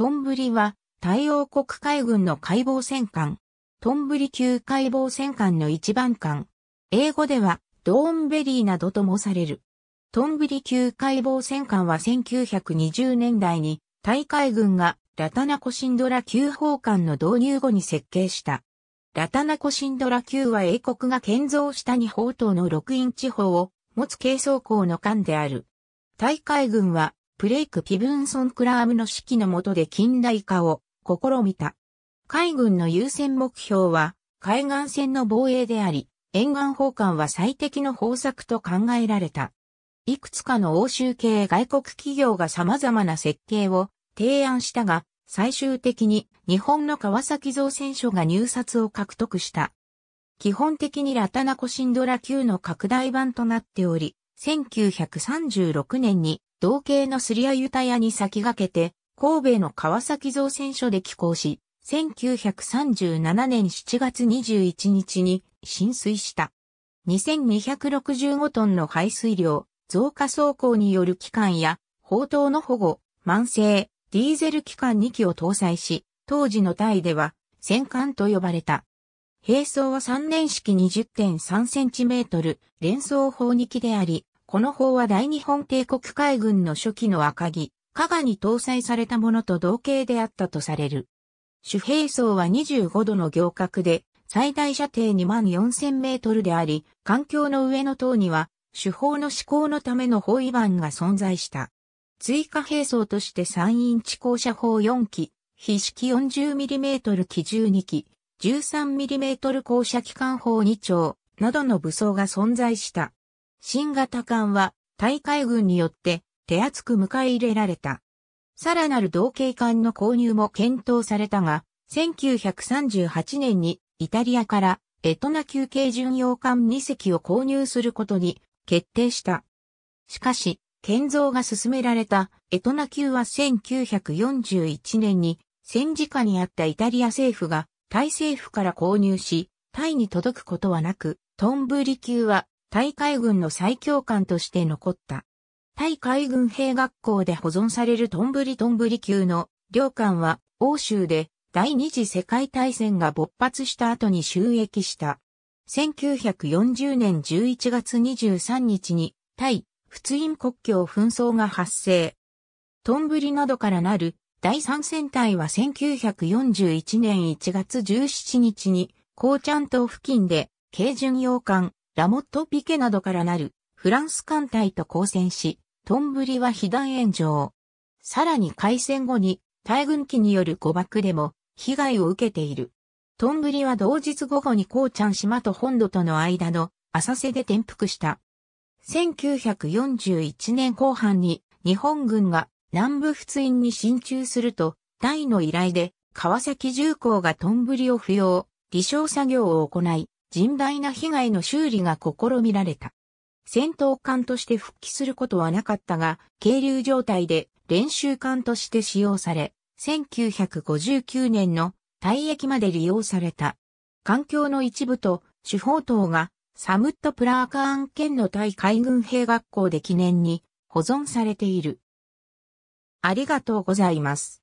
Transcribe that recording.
トンブリは、太陽国海軍の海防戦艦。トンブリ級海防戦艦の一番艦。英語では、ドーンベリーなどともされる。トンブリ級海防戦艦は1920年代に、タイ海軍がラタナコシンドラ級砲艦の導入後に設計した。ラタナコシンドラ級は英国が建造した2砲塔の6インチ砲を持つ軽装甲の艦である。タイ海軍はブレイク・ピブンソン・クラームの指揮の下で近代化を試みた。海軍の優先目標は海岸線の防衛であり、沿岸砲艦は最適の方策と考えられた。いくつかの欧州系外国企業が様々な設計を提案したが、最終的に日本の川崎造船所が入札を獲得した。基本的にラタナコシンドラ級の拡大版となっており、1936年に同系のスリアユタヤに先駆けて、神戸の川崎造船所で寄港し、1937年7月21日に浸水した。2265トンの排水量、増加走行による機関や、砲塔の保護、慢性、ディーゼル機関2機を搭載し、当時のタイでは、戦艦と呼ばれた。並走は3年式2 0 3トル、連装砲2機であり、この砲は大日本帝国海軍の初期の赤木、加賀に搭載されたものと同型であったとされる。主兵層は25度の行角で、最大射程2万4000メートルであり、環境の上の塔には、主砲の施行のための包囲板が存在した。追加兵装として3インチ高射砲4機、非式 40mm 機12機、13mm 高射機関砲2丁などの武装が存在した。新型艦は大海軍によって手厚く迎え入れられた。さらなる同型艦の購入も検討されたが、1938年にイタリアからエトナ級軽巡洋艦2隻を購入することに決定した。しかし、建造が進められたエトナ級は1941年に戦時下にあったイタリア政府がタイ政府から購入し、タイに届くことはなく、トンブリ級は大海軍の最強艦として残った。大海軍兵学校で保存されるトンブリトンブリ級の領艦は欧州で第二次世界大戦が勃発した後に収益した。1940年11月23日に対仏印国境紛争が発生。トンブリなどからなる第三戦隊は1941年1月17日に高ちゃん島付近で軽巡洋艦ダモット・ピケなどからなるフランス艦隊と交戦し、トンブリは被弾炎上。さらに開戦後に、大軍機による誤爆でも被害を受けている。トンブリは同日午後にコーチャン島と本土との間の浅瀬で転覆した。1941年後半に日本軍が南部仏印に進駐すると、大の依頼で川崎重工がトンブリを不要、離床作業を行い、甚大な被害の修理が試みられた。戦闘艦として復帰することはなかったが、軽流状態で練習艦として使用され、1959年の退役まで利用された。環境の一部と主砲塔がサムットプラーカーン県の対海軍兵学校で記念に保存されている。ありがとうございます。